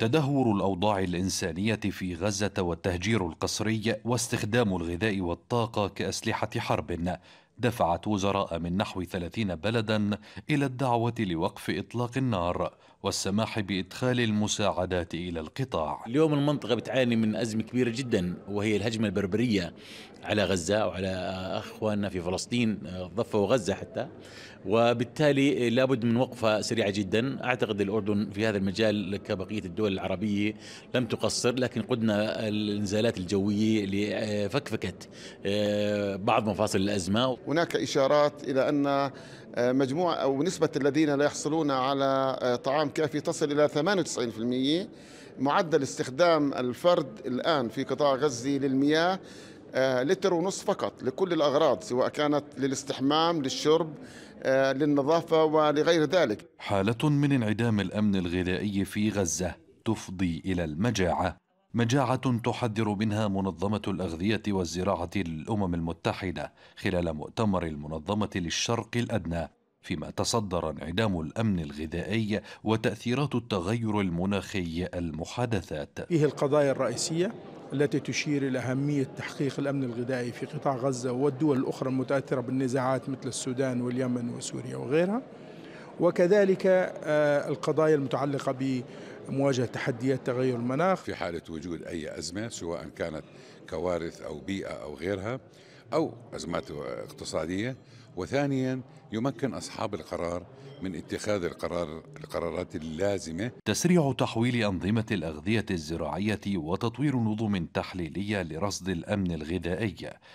تدهور الأوضاع الإنسانية في غزة والتهجير القسري واستخدام الغذاء والطاقة كأسلحة حرب دفعت وزراء من نحو 30 بلدا إلى الدعوة لوقف إطلاق النار والسماح بإدخال المساعدات إلى القطاع اليوم المنطقة بتعاني من أزمة كبيرة جدا وهي الهجمة البربرية على غزة وعلى أخواننا في فلسطين الضفة وغزة حتى وبالتالي لابد من وقفة سريعة جدا أعتقد الأردن في هذا المجال كبقية الدول العربية لم تقصر لكن قدنا الانزالات الجوية فكفكت آه، بعض مفاصل الأزمة هناك إشارات إلى أن آه، مجموعة أو نسبة الذين لا يحصلون على آه، طعام كافي تصل إلى 98% معدل استخدام الفرد الآن في قطاع غزة للمياه آه، لتر ونصف فقط لكل الأغراض سواء كانت للاستحمام للشرب للنظافة ولغير ذلك حالة من انعدام الأمن الغذائي في غزة تفضي إلى المجاعة مجاعة تحذر منها منظمة الأغذية والزراعة للأمم المتحدة خلال مؤتمر المنظمة للشرق الأدنى فيما تصدر انعدام الامن الغذائي وتاثيرات التغير المناخي المحادثات. فيه القضايا الرئيسيه التي تشير الى اهميه تحقيق الامن الغذائي في قطاع غزه والدول الاخرى المتاثره بالنزاعات مثل السودان واليمن وسوريا وغيرها. وكذلك آه، القضايا المتعلقه مواجهة تحديات تغير المناخ في حالة وجود أي أزمة سواء كانت كوارث أو بيئة أو غيرها أو أزمات اقتصادية وثانيا يمكن أصحاب القرار من اتخاذ القرار القرارات اللازمة تسريع تحويل أنظمة الأغذية الزراعية وتطوير نظم تحليلية لرصد الأمن الغذائي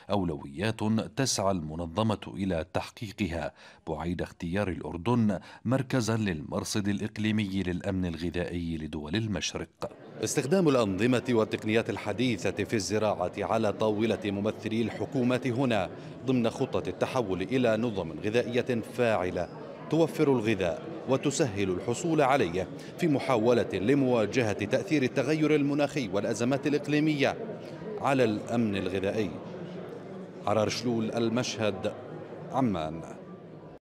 أولويات تسعى المنظمة إلى تحقيقها بعيد اختيار الأردن مركزا للمرصد الإقليمي للأمن الغذائي لدول المشرق استخدام الأنظمة والتقنيات الحديثة في الزراعة على طاولة ممثلي الحكومات هنا ضمن خطة التحول إلى نظم غذائية فاعلة توفر الغذاء وتسهل الحصول عليه في محاولة لمواجهة تأثير التغير المناخي والأزمات الإقليمية على الأمن الغذائي عرار شلول المشهد عمان